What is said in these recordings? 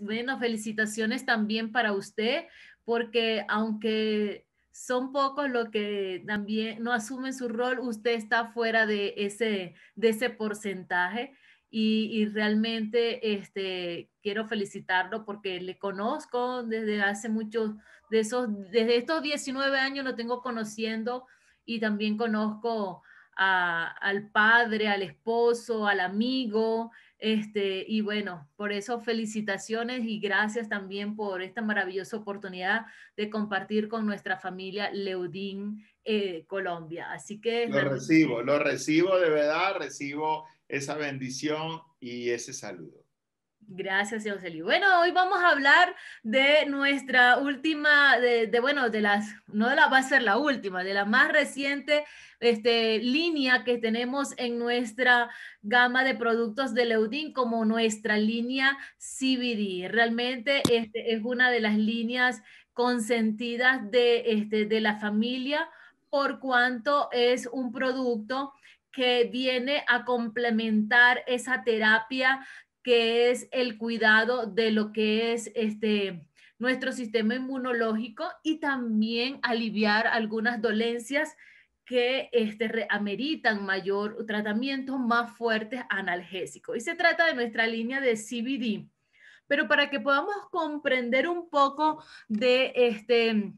Bueno, felicitaciones también para usted, porque aunque son pocos los que también no asumen su rol, usted está fuera de ese, de ese porcentaje. Y, realmente este, quiero felicitarlo porque le conozco desde hace muchos, de esos, desde estos 19 años lo tengo conociendo y también conozco al padre, al esposo, al amigo, este, y bueno, por eso felicitaciones y gracias también por esta maravillosa oportunidad de compartir con nuestra familia Leudín eh, Colombia. Así que... Lo recibo, lo recibo de verdad, recibo esa bendición y ese saludo. Gracias, Luis. Bueno, hoy vamos a hablar de nuestra última, de, bueno, de las, no la, va a ser la última, de la más reciente este, línea que tenemos en nuestra gama de productos de Leudin como nuestra línea CBD. Realmente este, es una de las líneas consentidas de, este, de la familia por cuanto es un producto que viene a complementar esa terapia que es el cuidado de lo que es este nuestro sistema inmunológico y también aliviar algunas dolencias que este, ameritan mayor tratamiento más fuertes analgésicos. Y se trata de nuestra línea de CBD. Pero para que podamos comprender un poco de este,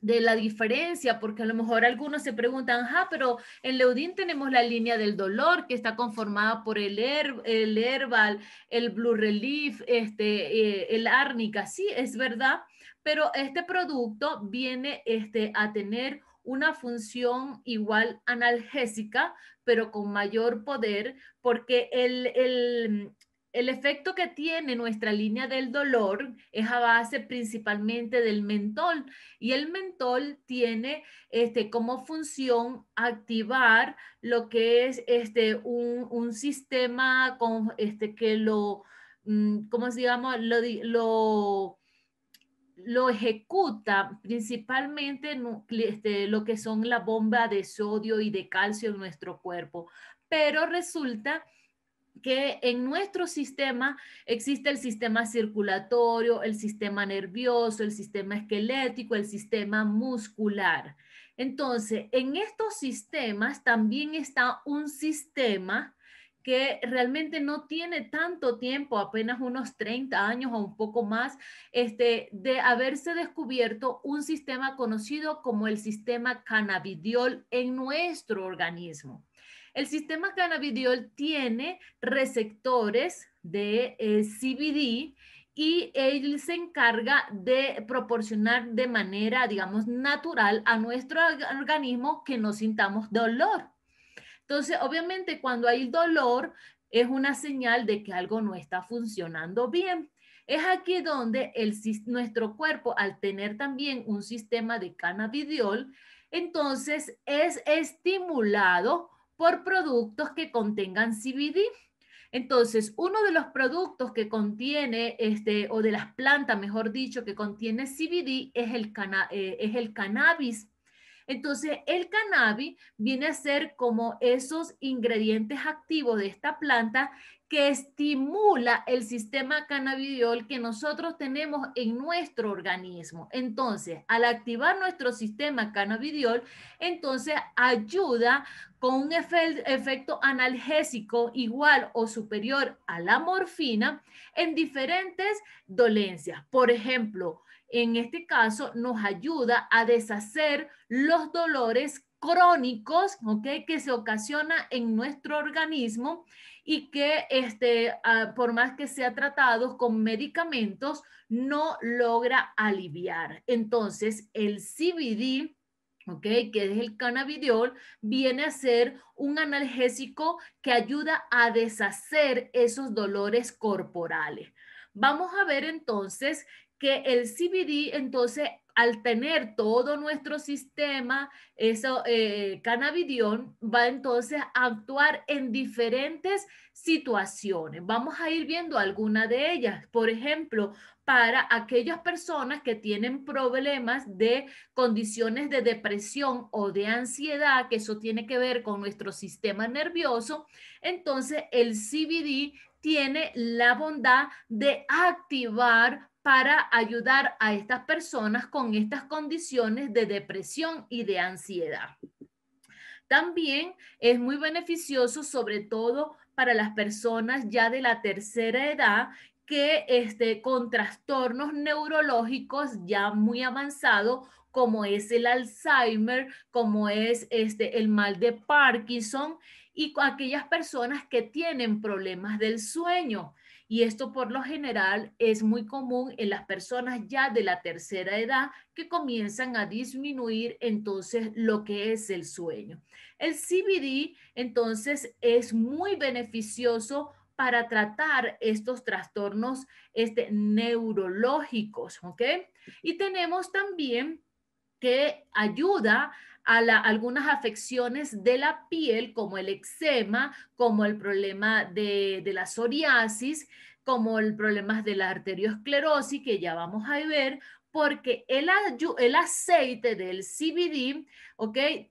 de la diferencia, porque a lo mejor algunos se preguntan, ah, pero en leudín tenemos la línea del dolor que está conformada por el, el herbal, el blue relief, este, eh, el árnica, sí, es verdad, pero este producto viene este, a tener una función igual analgésica, pero con mayor poder, porque el, el, el efecto que tiene nuestra línea del dolor es a base principalmente del mentol y el mentol tiene este, como función activar lo que es este, un, sistema con, este, que lo, mm, ¿cómo se Lo, lo, ejecuta principalmente este, lo que son la bomba de sodio y de calcio en nuestro cuerpo. Pero resulta que en nuestro sistema existe el sistema circulatorio, el sistema nervioso, el sistema esquelético, el sistema muscular. Entonces, en estos sistemas también está un sistema que realmente no tiene tanto tiempo, apenas unos 30 años o un poco más, este, de haberse descubierto un sistema conocido como el sistema cannabidiol en nuestro organismo. El sistema cannabidiol tiene receptores de eh, CBD y él se encarga de proporcionar de manera, digamos, natural a nuestro organismo que no sintamos dolor. Entonces, obviamente, cuando hay dolor, es una señal de que algo no está funcionando bien. Es aquí donde el, nuestro cuerpo, al tener también un sistema de cannabidiol, entonces es estimulado por productos que contengan CBD. Entonces, uno de los productos que contiene, este, o de las plantas, mejor dicho, que contiene CBD es el, eh, es el cannabis. Entonces, el cannabis viene a ser como esos ingredientes activos de esta planta que estimula el sistema cannabidiol que nosotros tenemos en nuestro organismo. Entonces, al activar nuestro sistema cannabidiol, entonces ayuda con un efecto analgésico igual o superior a la morfina en diferentes dolencias. Por ejemplo, en este caso nos ayuda a deshacer los dolores crónicos que se ocasiona en nuestro organismo y que este, ah, por más que sea tratado con medicamentos, no logra aliviar. Entonces, el CBD, okay, que es el cannabidiol, viene a ser un analgésico que ayuda a deshacer esos dolores corporales. Vamos a ver entonces que el CBD entonces al tener todo nuestro sistema, eso, eh, cannabidión va entonces a actuar en diferentes situaciones. Vamos a ir viendo alguna de ellas. Por ejemplo, para aquellas personas que tienen problemas de condiciones de depresión o de ansiedad, que eso tiene que ver con nuestro sistema nervioso, entonces el CBD tiene la bondad de activar para ayudar a estas personas con estas condiciones de depresión y de ansiedad. También es muy beneficioso, sobre todo para las personas ya de la tercera edad que este, con trastornos neurológicos ya muy avanzados, como es el Alzheimer, como es este, el mal de Parkinson y aquellas personas que tienen problemas del sueño y esto por lo general es muy común en las personas ya de la tercera edad que comienzan a disminuir entonces lo que es el sueño. El CBD entonces es muy beneficioso para tratar estos trastornos este, neurológicos, ¿ok? Y tenemos también que ayuda a algunas afecciones de la piel, como el eczema, como el problema de, la psoriasis, como el problema de la arteriosclerosis, que ya vamos a ver, porque el, aceite del CBD,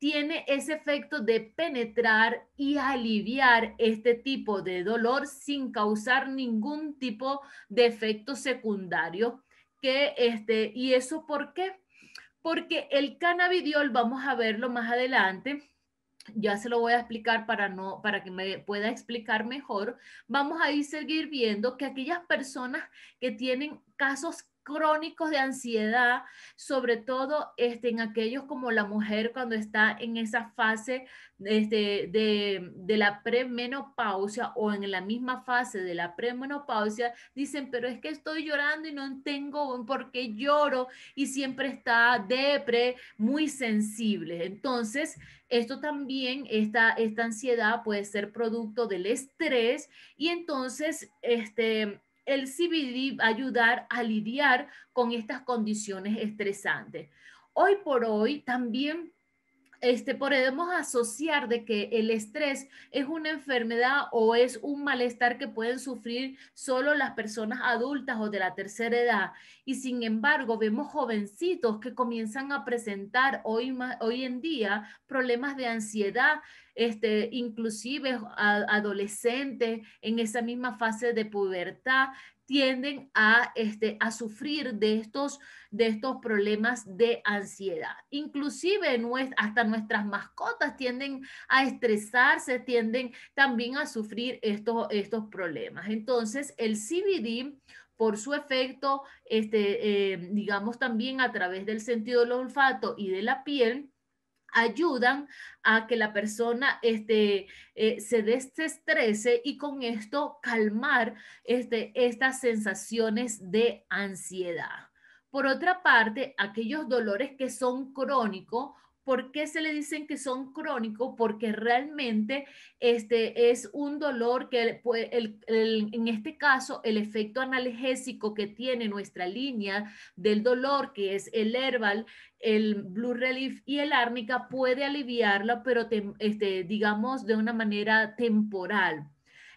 Tiene ese efecto de penetrar y aliviar este tipo de dolor sin causar ningún tipo de efecto secundario. Que este, ¿Y eso por qué? porque el cannabidiol, vamos a verlo más adelante, ya se lo voy a explicar para, no, para que me pueda explicar mejor, vamos a ir seguir viendo que aquellas personas que tienen casos crónicos de ansiedad, sobre todo este, en aquellos como la mujer cuando está en esa fase este, de, la premenopausia o en la misma fase de la premenopausia, dicen, pero es que estoy llorando y no tengo por qué lloro y siempre está depre, muy sensible. Entonces, esto también, esta, esta ansiedad puede ser producto del estrés y entonces, este, el CBD va a ayudar a lidiar con estas condiciones estresantes. Hoy por hoy también este, podemos asociar de que el estrés es una enfermedad o es un malestar que pueden sufrir solo las personas adultas o de la tercera edad. Y sin embargo, vemos jovencitos que comienzan a presentar hoy, en día problemas de ansiedad, este, inclusive adolescentes en esa misma fase de pubertad tienden a, este, a sufrir de estos, de estos problemas de ansiedad. Inclusive hasta nuestras mascotas tienden a estresarse, tienden también a sufrir estos, estos problemas. Entonces, el CBD por su efecto, este, eh, digamos también a través del sentido del olfato y de la piel, ayudan a que la persona este, eh, se desestrese y con esto calmar este, estas sensaciones de ansiedad. Por otra parte, aquellos dolores que son crónicos ¿Por qué se le dicen que son crónicos? Porque realmente este es un dolor que en este caso el efecto analgésico que tiene nuestra línea del dolor, que es el herbal, el blue relief y el árnica, puede aliviarla, pero este, digamos de una manera temporal.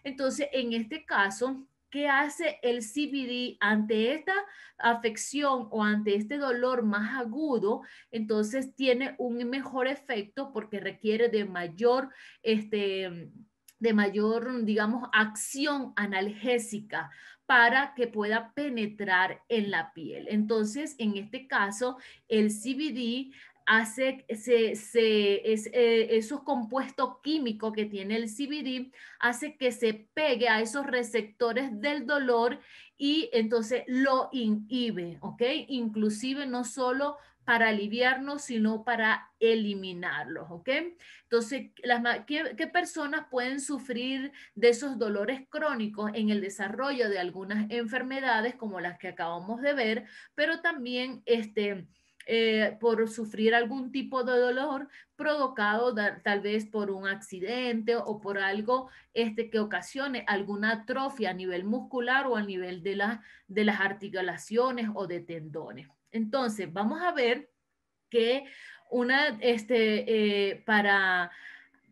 Entonces, en este caso, ¿Qué hace el CBD ante esta afección o ante este dolor más agudo? Entonces tiene un mejor efecto porque requiere de mayor, este, de mayor, digamos, acción analgésica para que pueda penetrar en la piel. Entonces, en este caso, el CBD hace se, se, es, eh, esos compuestos químicos que tiene el CBD, hace que se pegue a esos receptores del dolor y entonces lo inhibe, ¿ok? Inclusive no solo para aliviarnos, sino para eliminarlos, ¿ok? Entonces, las, ¿qué, personas pueden sufrir de esos dolores crónicos en el desarrollo de algunas enfermedades como las que acabamos de ver, pero también este eh, por sufrir algún tipo de dolor provocado tal vez por un accidente o por algo este, que ocasione alguna atrofia a nivel muscular o a nivel de, de las articulaciones o de tendones. Entonces, vamos a ver que una, este, eh, para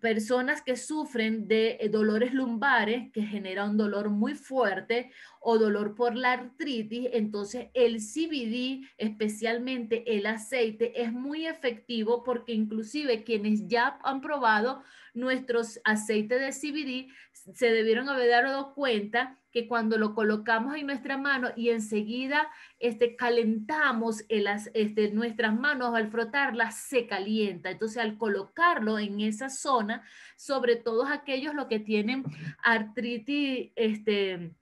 personas que sufren de eh, dolores lumbares, que genera un dolor muy fuerte, o dolor por la artritis, entonces el CBD, especialmente el aceite, es muy efectivo porque inclusive quienes ya han probado nuestros aceites de CBD se debieron haber dado cuenta que cuando lo colocamos en nuestra mano y enseguida este, calentamos el, este, nuestras manos al frotarlas, se calienta. Entonces, al colocarlo en esa zona, sobre todo aquellos lo que tienen artritis, este,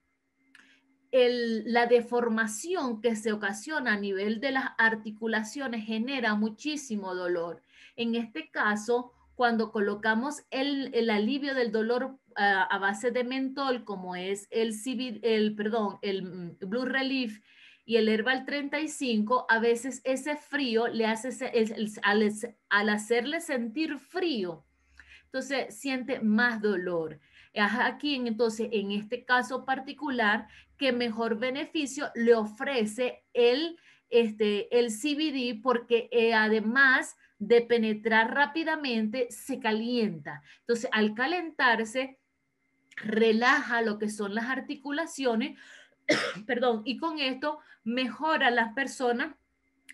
la deformación que se ocasiona a nivel de las articulaciones genera muchísimo dolor. En este caso, cuando colocamos el, el alivio del dolor eh, a, base de mentol, como es el, el, perdón, el mm, Blue Relief y el Herbal 35, a veces ese frío le hace, al, hacerle sentir frío, entonces siente más dolor. aquí, entonces, en este caso particular, que mejor beneficio le ofrece el, este, el CBD porque eh, además de penetrar rápidamente, se calienta. Entonces, al calentarse, relaja lo que son las articulaciones, perdón, y con esto mejora las personas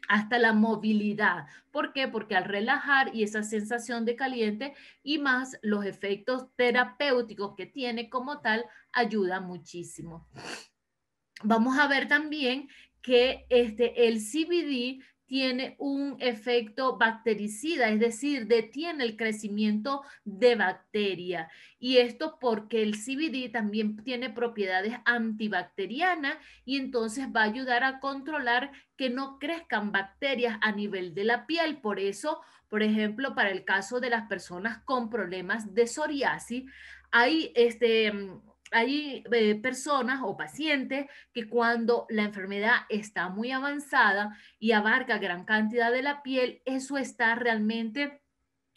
hasta la movilidad. ¿Por qué? Porque al relajar y esa sensación de caliente y más los efectos terapéuticos que tiene como tal, ayuda muchísimo. Vamos a ver también que este, el CBD tiene un efecto bactericida, es decir, detiene el crecimiento de bacteria. Y esto porque el CBD también tiene propiedades antibacterianas y entonces va a ayudar a controlar que no crezcan bacterias a nivel de la piel. Por eso, por ejemplo, para el caso de las personas con problemas de psoriasis, hay este hay eh, personas o pacientes que cuando la enfermedad está muy avanzada y abarca gran cantidad de la piel, eso está realmente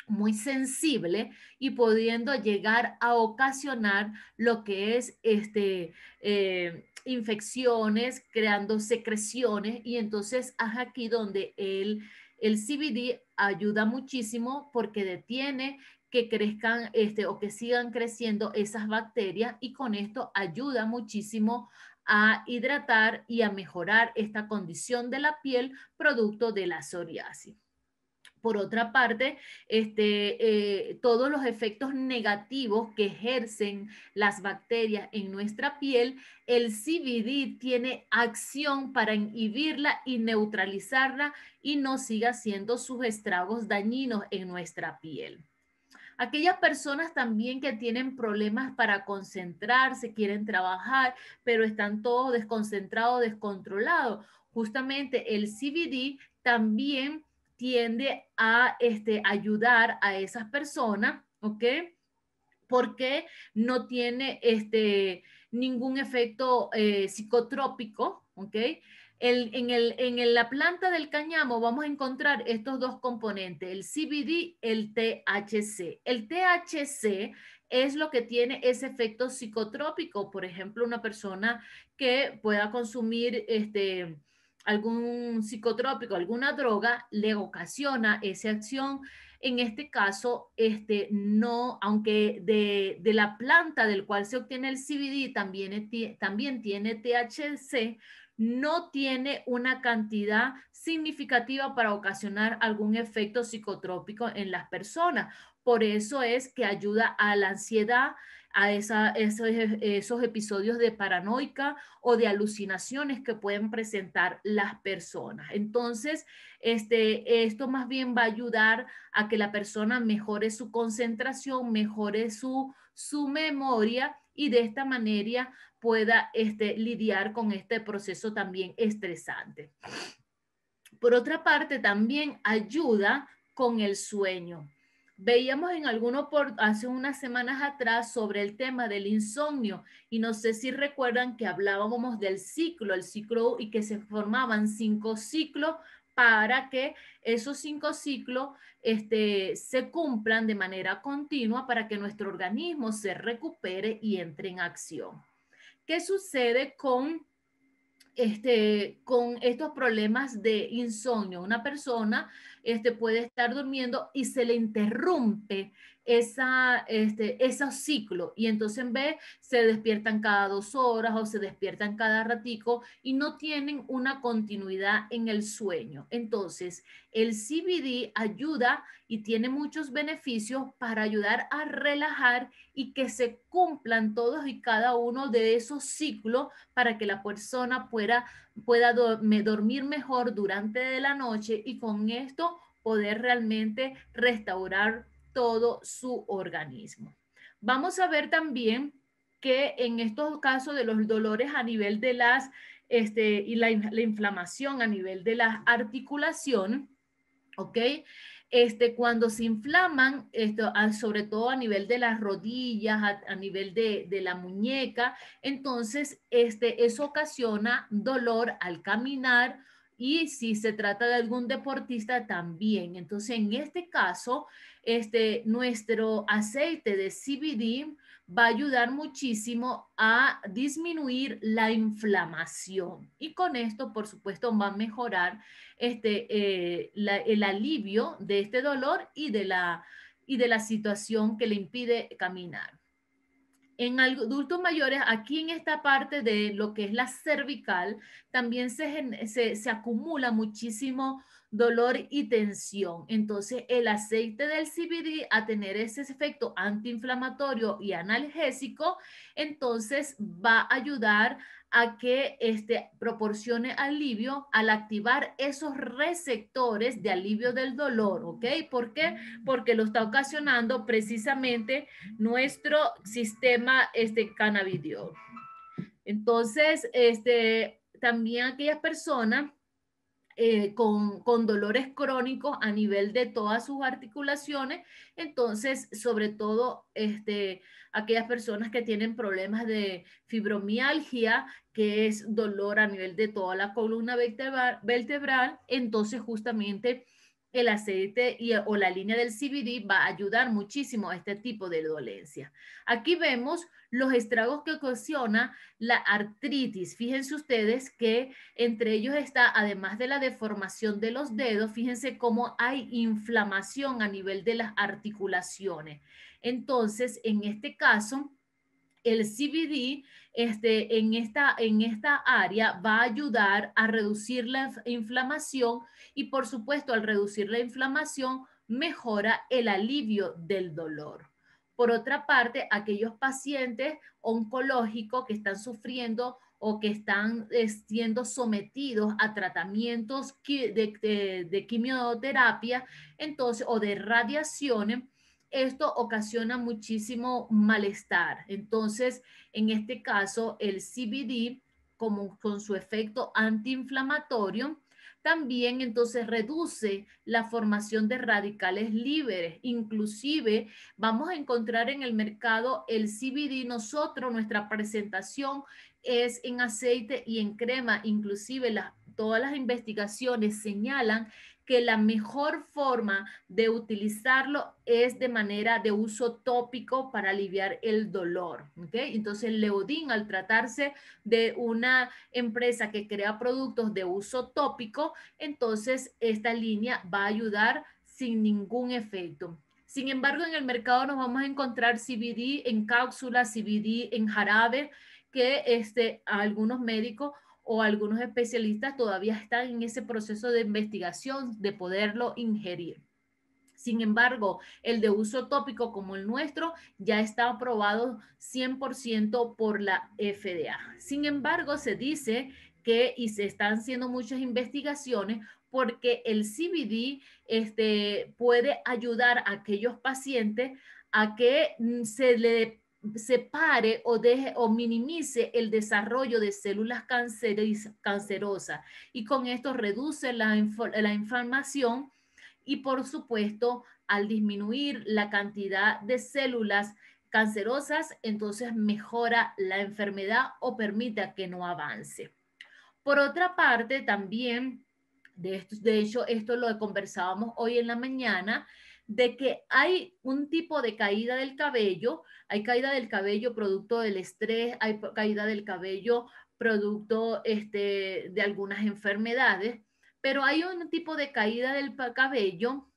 muy sensible y pudiendo llegar a ocasionar lo que es este, eh, infecciones, creando secreciones y entonces es aquí donde el, el CBD ayuda muchísimo porque detiene que crezcan este, o que sigan creciendo esas bacterias y con esto ayuda muchísimo a hidratar y a mejorar esta condición de la piel producto de la psoriasis. Por otra parte, este, eh, todos los efectos negativos que ejercen las bacterias en nuestra piel, el CBD tiene acción para inhibirla y neutralizarla y no siga haciendo sus estragos dañinos en nuestra piel. Aquellas personas también que tienen problemas para concentrarse, quieren trabajar, pero están todos desconcentrados, descontrolados. Justamente el CBD también tiende a este, ayudar a esas personas, ¿ok? Porque no tiene este, ningún efecto eh, psicotrópico, ¿ok? El, en, la planta del cañamo vamos a encontrar estos dos componentes, el CBD, el THC. El THC es lo que tiene ese efecto psicotrópico. Por ejemplo, una persona que pueda consumir este, algún psicotrópico, alguna droga, le ocasiona esa acción. En este caso, este, no, aunque de, la planta del cual se obtiene el CBD también, eh, también tiene THC, no tiene una cantidad significativa para ocasionar algún efecto psicotrópico en las personas. Por eso es que ayuda a la ansiedad, a e, esos, episodios de paranoica o de alucinaciones que pueden presentar las personas. Entonces, este, esto más bien va a ayudar a que la persona mejore su concentración, mejore su memoria y de esta manera pueda este, lidiar con este proceso también estresante. Por otra parte, también ayuda con el sueño. Veíamos en alguno por hace unas semanas atrás sobre el tema del insomnio y no sé si recuerdan que hablábamos del ciclo, el ciclo y que se formaban cinco ciclos para que esos cinco ciclos este, se cumplan de manera continua para que nuestro organismo se recupere y entre en acción. ¿Qué sucede con, este, con estos problemas de insomnio? Una persona este, puede estar durmiendo y se le interrumpe esa, este, esos ciclos y entonces en vez se despiertan cada dos horas o se despiertan cada ratico y no tienen una continuidad en el sueño. Entonces, el CBD ayuda y tiene muchos beneficios para ayudar a relajar y que se cumplan todos y cada uno de esos ciclos para que la persona pueda, pueda dormir mejor durante de la noche y con esto poder realmente restaurar todo su organismo. Vamos a ver también que en estos casos de los dolores a nivel de las, este, y la, inflamación a nivel de la articulación, ¿ok? Este, cuando se inflaman, esto, sobre todo a nivel de las rodillas, a, nivel de, de, la muñeca, entonces este, eso ocasiona dolor al caminar y si se trata de algún deportista también. Entonces, en este caso, este, nuestro aceite de CBD va a ayudar muchísimo a disminuir la inflamación. Y con esto, por supuesto, va a mejorar este, eh, el alivio de este dolor y de, la, y de la situación que le impide caminar. En adultos mayores, aquí en esta parte de lo que es la cervical, también se, se acumula muchísimo dolor y tensión. Entonces, el aceite del CBD a tener ese efecto antiinflamatorio y analgésico, entonces va a ayudar a que este, proporcione alivio al activar esos receptores de alivio del dolor, ¿ok? ¿Por qué? Mm. Porque lo está ocasionando precisamente nuestro sistema este, cannabidiol. Entonces, este, también aquellas personas eh, con, con, dolores crónicos a nivel de todas sus articulaciones. Entonces, sobre todo este, aquellas personas que tienen problemas de fibromialgia, que es dolor a nivel de toda la columna vertebral entonces justamente el aceite o la línea del CBD va a ayudar muchísimo a este tipo de dolencia. Aquí vemos los estragos que ocasiona la artritis. Fíjense ustedes que entre ellos está, además de la deformación de los dedos, fíjense cómo hay inflamación a nivel de las articulaciones. Entonces, en este caso, el CBD este, en, esta, en esta área va a ayudar a reducir la inflamación y por supuesto al reducir la inflamación mejora el alivio del dolor. Por otra parte, aquellos pacientes oncológicos que están sufriendo o que están eh, siendo sometidos a tratamientos de, quimioterapia entonces, o de radiaciones, esto ocasiona muchísimo malestar. Entonces, en este caso, el CBD, como con su efecto antiinflamatorio, también entonces reduce la formación de radicales libres. Inclusive vamos a encontrar en el mercado el CBD. Nosotros, nuestra presentación es en aceite y en crema. Inclusive todas las investigaciones señalan que la mejor forma de utilizarlo es de manera de uso tópico para aliviar el dolor. ¿okay? Entonces, Leodin, al tratarse de una empresa que crea productos de uso tópico, entonces esta línea va a ayudar sin ningún efecto. Sin embargo, en el mercado nos vamos a encontrar CBD en cápsula, CBD en jarabe, que este, algunos médicos o algunos especialistas todavía están en ese proceso de investigación de poderlo ingerir. Sin embargo, el de uso tópico como el nuestro ya está aprobado 100% por la FDA. Sin embargo, se dice que y se están haciendo muchas investigaciones porque el CBD este, puede ayudar a aquellos pacientes a que mm, se le separe o deje o minimice el desarrollo de células cancerosas y con esto reduce la, la inflamación y por supuesto al disminuir la cantidad de células cancerosas, entonces mejora la enfermedad o permite que no avance. Por otra parte, también, de, de hecho, esto lo conversábamos hoy en la mañana, de que hay un tipo de caída del cabello, hay caída del cabello producto del estrés, hay caída del cabello producto este, de algunas enfermedades, pero hay un tipo de caída del cabello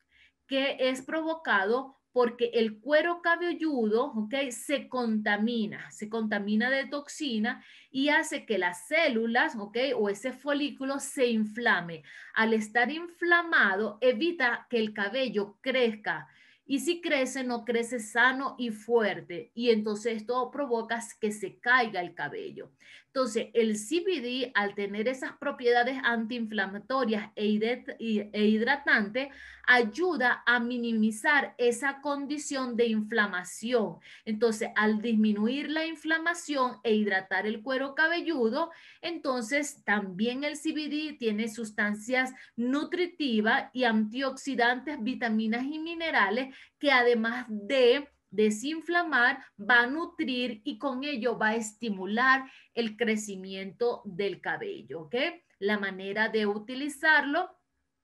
que es provocado porque el cuero cabelludo okay, se contamina, se contamina de toxina y hace que las células okay, o ese folículo se inflame. Al estar inflamado, evita que el cabello crezca. Y si crece, no crece sano y fuerte. Y entonces esto provoca que se caiga el cabello. Entonces, el CBD, al tener esas propiedades antiinflamatorias e, e hidratantes, ayuda a minimizar esa condición de inflamación. Entonces, al disminuir la inflamación e hidratar el cuero cabelludo, entonces también el CBD tiene sustancias nutritivas y antioxidantes, vitaminas y minerales que además de desinflamar, va a nutrir y con ello va a estimular el crecimiento del cabello, ¿ok? La manera de utilizarlo,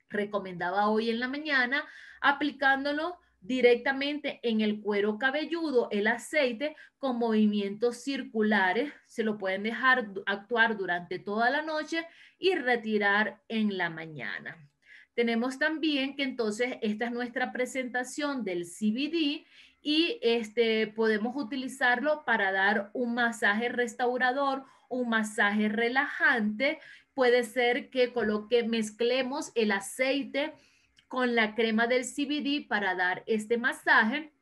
recomendaba hoy en la mañana, aplicándolo directamente en el cuero cabelludo, el aceite, con movimientos circulares. Se lo pueden dejar actuar durante toda la noche y retirar en la mañana. Tenemos también que entonces esta es nuestra presentación del CBD y este, podemos utilizarlo para dar un masaje restaurador, un masaje relajante. Puede ser que coloque, mezclemos el aceite con la crema del CBD para dar este masaje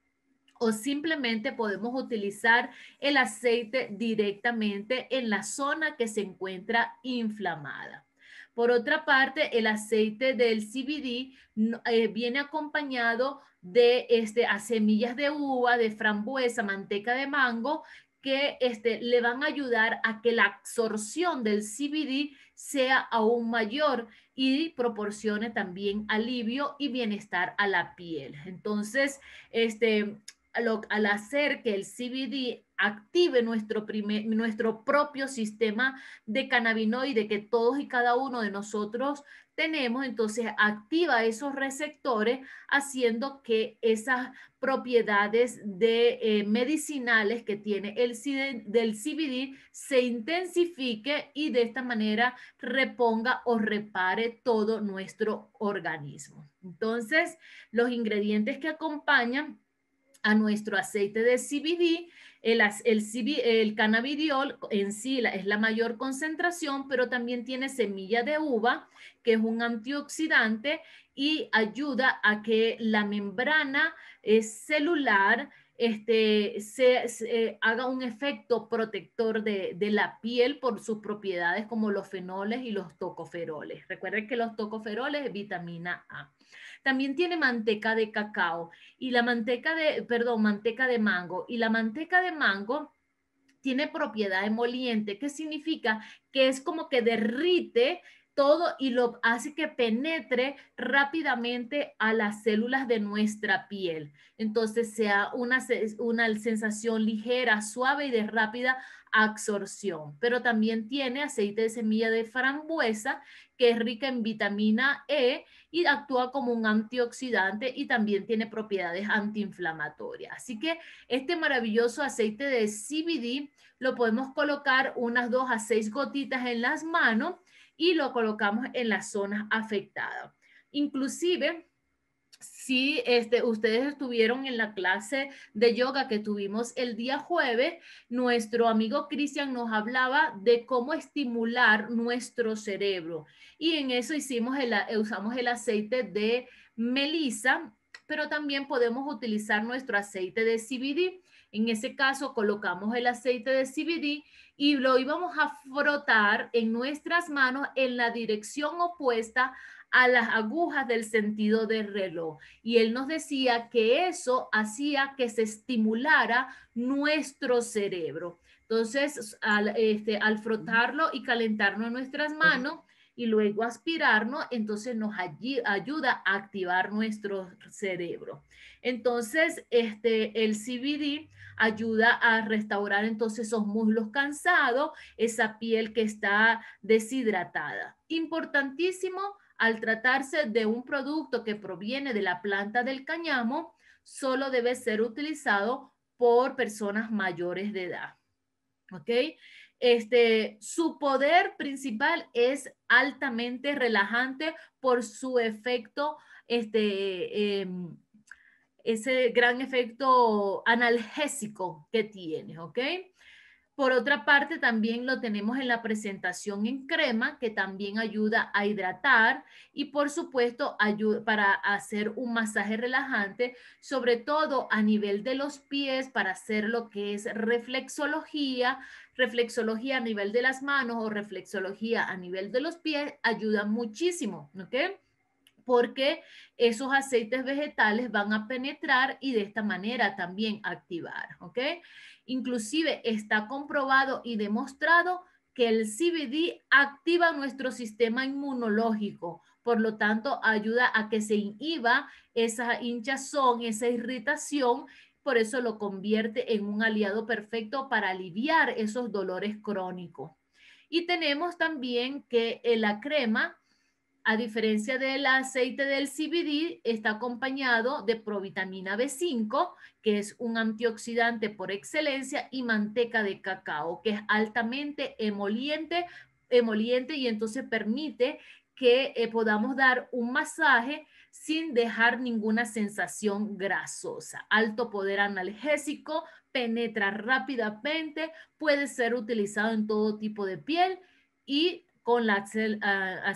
o simplemente podemos utilizar el aceite directamente en la zona que se encuentra inflamada. Por otra parte, el aceite del CBD eh, viene acompañado de este, a semillas de uva, de frambuesa, manteca de mango, que este, le van a ayudar a que la absorción del CBD sea aún mayor y proporcione también alivio y bienestar a la piel. Entonces, este, al hacer que el CBD active nuestro, nuestro propio sistema de cannabinoide que todos y cada uno de nosotros tenemos, entonces activa esos receptores haciendo que esas propiedades de, eh, medicinales que tiene el del CBD se intensifique y de esta manera reponga o repare todo nuestro organismo. Entonces, los ingredientes que acompañan a nuestro aceite de CBD el, el, cannabidiol en sí es la mayor concentración, pero también tiene semilla de uva, que es un antioxidante y ayuda a que la membrana eh, celular este, eh, haga un efecto protector de, de, la piel por sus propiedades como los fenoles y los tocoferoles. Recuerden que los tocoferoles es vitamina A también tiene manteca de cacao y la manteca de, perdón, manteca de mango. Y la manteca de mango tiene propiedad emoliente, que significa que es como que derrite todo y lo hace que penetre rápidamente a las células de nuestra piel. Entonces sea una, una sensación ligera, suave y de rápida absorción. Pero también tiene aceite de semilla de frambuesa que es rica en vitamina E y actúa como un antioxidante y también tiene propiedades antiinflamatorias. Así que este maravilloso aceite de CBD lo podemos colocar unas dos a seis gotitas en las manos y lo colocamos en las zonas afectadas. Inclusive, si este, ustedes estuvieron en la clase de yoga que tuvimos el día jueves, nuestro amigo Cristian nos hablaba de cómo estimular nuestro cerebro. Y en eso hicimos usamos el aceite de melisa, pero también podemos utilizar nuestro aceite de CBD en ese caso, colocamos el aceite de CBD y lo íbamos a frotar en nuestras manos en la dirección opuesta a las agujas del sentido del reloj. Y él nos decía que eso hacía que se estimulara nuestro cerebro. Entonces, al, este, al frotarlo y calentarnos en nuestras manos y luego aspirarnos, entonces nos ayuda a activar nuestro cerebro. Entonces, este, el CBD ayuda a restaurar entonces esos muslos cansados, esa piel que está deshidratada. Importantísimo al tratarse de un producto que proviene de la planta del cañamo, solo debe ser utilizado por personas mayores de edad. ¿Ok? Este, su poder principal es altamente relajante por su efecto este, em, ese gran efecto analgésico que tiene, ¿ok? Por otra parte, también lo tenemos en la presentación en crema, que también ayuda a hidratar y por supuesto ayuda para hacer un masaje relajante, sobre todo a nivel de los pies, para hacer lo que es reflexología, reflexología a nivel de las manos o reflexología a nivel de los pies, ayuda muchísimo, ¿ok? porque esos aceites vegetales van a penetrar y de esta manera también activar, ¿ok? Inclusive está comprobado y demostrado que el CBD activa nuestro sistema inmunológico, por lo tanto ayuda a que se inhiba esa hinchazón, esa irritación, por eso lo convierte en un aliado perfecto para aliviar esos dolores crónicos. Y tenemos también que la crema a diferencia del aceite del CBD, está acompañado de provitamina B5, que es un antioxidante por excelencia, y manteca de cacao, que es altamente emoliente, emoliente y entonces permite que eh, podamos dar un masaje sin dejar ninguna sensación grasosa. Alto poder analgésico, penetra rápidamente, puede ser utilizado en todo tipo de piel y con la, ah,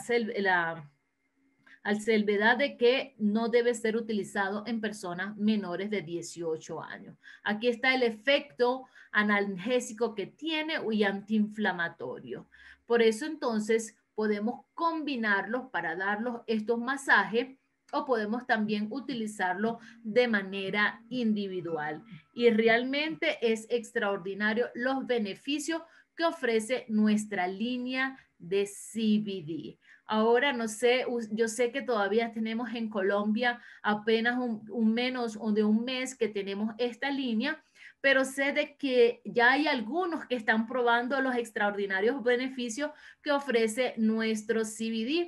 la de que no debe ser utilizado en personas menores de 18 años. Aquí está el efecto analgésico que tiene y antiinflamatorio. Por eso entonces podemos combinarlos para darlos estos masajes o podemos también utilizarlo de manera individual. Y realmente es extraordinario los beneficios que ofrece nuestra línea de CBD. Ahora, no sé, yo sé que todavía tenemos en Colombia apenas un, menos o de un mes que tenemos esta línea, pero sé de que ya hay algunos que están probando los extraordinarios beneficios que ofrece nuestro CBD.